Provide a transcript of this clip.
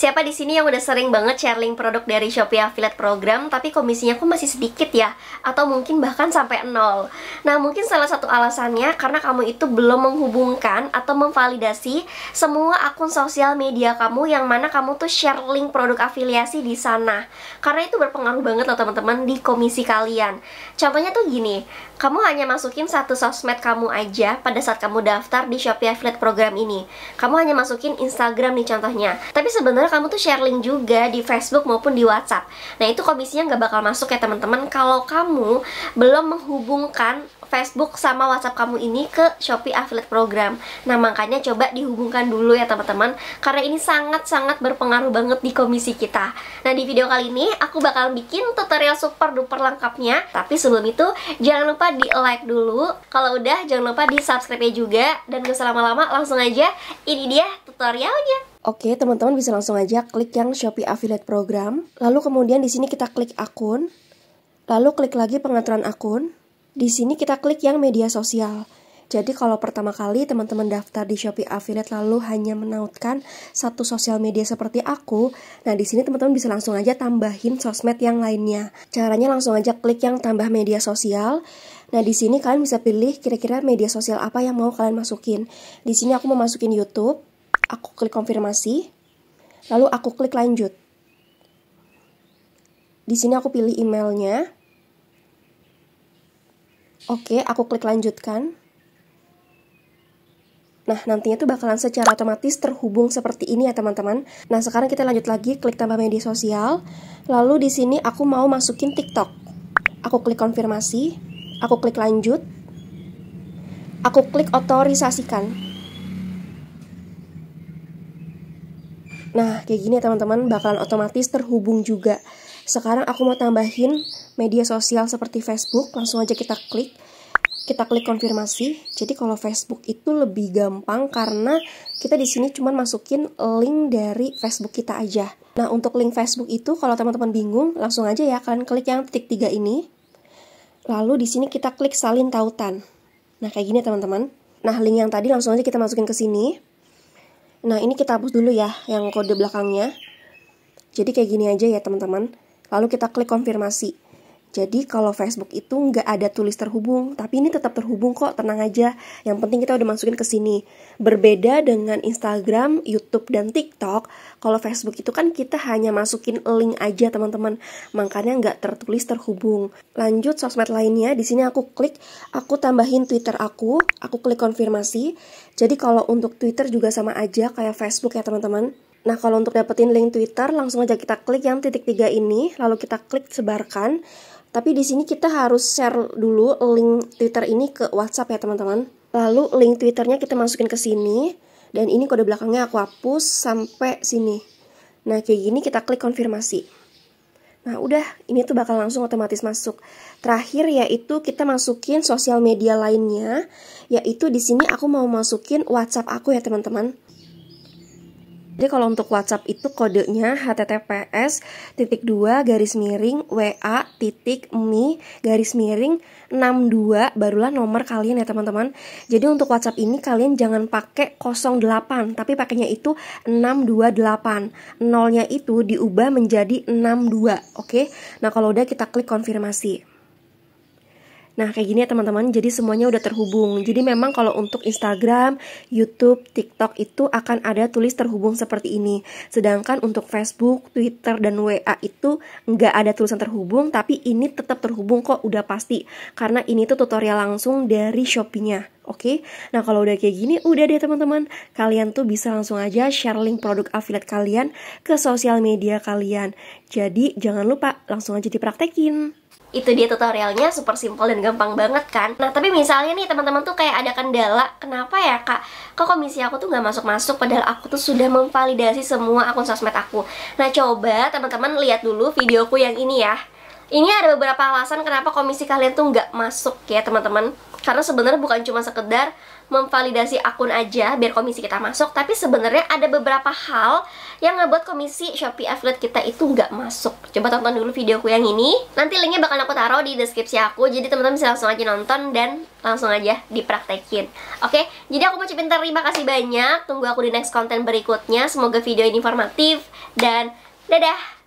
Siapa di sini yang udah sering banget share link produk dari Shopee Affiliate Program tapi komisinya kok masih sedikit ya? Atau mungkin bahkan sampai nol. Nah, mungkin salah satu alasannya karena kamu itu belum menghubungkan atau memvalidasi semua akun sosial media kamu yang mana kamu tuh share link produk afiliasi di sana. Karena itu berpengaruh banget loh teman-teman di komisi kalian. Contohnya tuh gini, kamu hanya masukin satu sosmed kamu aja pada saat kamu daftar di Shopee Affiliate Program ini. Kamu hanya masukin Instagram nih contohnya. Tapi sebenarnya kamu tuh share link juga di Facebook maupun di WhatsApp. Nah itu komisinya nggak bakal masuk ya teman-teman kalau kamu belum menghubungkan Facebook sama WhatsApp kamu ini ke Shopee Affiliate Program. Nah, makanya coba dihubungkan dulu ya teman-teman karena ini sangat-sangat berpengaruh banget di komisi kita. Nah, di video kali ini aku bakal bikin tutorial super duper lengkapnya. Tapi sebelum itu, jangan lupa di-like dulu. Kalau udah, jangan lupa di-subscribe juga dan gak usah lama-lama, langsung aja ini dia tutorialnya. Oke, teman-teman bisa langsung aja klik yang Shopee Affiliate Program. Lalu kemudian di sini kita klik akun. Lalu klik lagi pengaturan akun. Di sini kita klik yang media sosial. Jadi kalau pertama kali teman-teman daftar di Shopee Affiliate lalu hanya menautkan satu sosial media seperti aku, nah di sini teman-teman bisa langsung aja tambahin sosmed yang lainnya. Caranya langsung aja klik yang tambah media sosial. Nah di sini kalian bisa pilih kira-kira media sosial apa yang mau kalian masukin. Di sini aku mau masukin YouTube aku klik konfirmasi, lalu aku klik lanjut. Di sini aku pilih emailnya. Oke, aku klik lanjutkan. Nah, nantinya tuh bakalan secara otomatis terhubung seperti ini ya, teman-teman. Nah, sekarang kita lanjut lagi, klik tambah media sosial. Lalu di sini aku mau masukin TikTok. Aku klik konfirmasi, aku klik lanjut. Aku klik otorisasikan. Nah, kayak gini ya teman-teman, bakalan otomatis terhubung juga. Sekarang aku mau tambahin media sosial seperti Facebook, langsung aja kita klik. Kita klik konfirmasi. Jadi kalau Facebook itu lebih gampang karena kita di sini cuma masukin link dari Facebook kita aja. Nah, untuk link Facebook itu kalau teman-teman bingung, langsung aja ya kalian klik yang titik tiga ini. Lalu di sini kita klik salin tautan. Nah, kayak gini ya, teman-teman. Nah, link yang tadi langsung aja kita masukin ke sini. Nah ini kita hapus dulu ya yang kode belakangnya. Jadi kayak gini aja ya teman-teman. Lalu kita klik konfirmasi. Jadi kalau Facebook itu nggak ada tulis terhubung, tapi ini tetap terhubung kok, tenang aja. Yang penting kita udah masukin ke sini. Berbeda dengan Instagram, YouTube, dan TikTok, kalau Facebook itu kan kita hanya masukin link aja teman-teman. Makanya nggak tertulis terhubung. Lanjut sosmed lainnya, di sini aku klik, aku tambahin Twitter aku, aku klik konfirmasi. Jadi kalau untuk Twitter juga sama aja kayak Facebook ya teman-teman. Nah, kalau untuk dapetin link Twitter, langsung aja kita klik yang titik tiga ini, lalu kita klik sebarkan. Tapi di sini kita harus share dulu link Twitter ini ke WhatsApp ya teman-teman. Lalu link Twitternya kita masukin ke sini dan ini kode belakangnya aku hapus sampai sini. Nah kayak gini kita klik konfirmasi. Nah udah ini tuh bakal langsung otomatis masuk. Terakhir yaitu kita masukin sosial media lainnya yaitu di sini aku mau masukin WhatsApp aku ya teman-teman. Jadi kalau untuk WhatsApp itu kodenya https titik dua garis miring wa titik mi garis miring 62 barulah nomor kalian ya teman-teman. Jadi untuk WhatsApp ini kalian jangan pakai 08 tapi pakainya itu 628. Nolnya itu diubah menjadi 62, oke? Okay? Nah, kalau udah kita klik konfirmasi. Nah, kayak gini ya teman-teman. Jadi semuanya udah terhubung. Jadi memang kalau untuk Instagram, YouTube, TikTok itu akan ada tulis terhubung seperti ini. Sedangkan untuk Facebook, Twitter, dan WA itu nggak ada tulisan terhubung, tapi ini tetap terhubung kok udah pasti. Karena ini tuh tutorial langsung dari Shopee-nya. Oke, okay? nah kalau udah kayak gini, udah deh teman-teman. Kalian tuh bisa langsung aja share link produk affiliate kalian ke sosial media kalian. Jadi jangan lupa langsung aja dipraktekin itu dia tutorialnya super simple dan gampang banget kan nah tapi misalnya nih teman-teman tuh kayak ada kendala kenapa ya kak kok komisi aku tuh nggak masuk-masuk padahal aku tuh sudah memvalidasi semua akun sosmed aku nah coba teman-teman lihat dulu videoku yang ini ya ini ada beberapa alasan kenapa komisi kalian tuh nggak masuk ya teman-teman karena sebenarnya bukan cuma sekedar memvalidasi akun aja biar komisi kita masuk tapi sebenarnya ada beberapa hal yang ngebuat komisi Shopee Affiliate kita itu nggak masuk coba tonton dulu videoku yang ini nanti linknya bakal aku taruh di deskripsi aku jadi teman-teman bisa langsung aja nonton dan langsung aja dipraktekin oke jadi aku mau ucapin terima kasih banyak tunggu aku di next konten berikutnya semoga video ini informatif dan dadah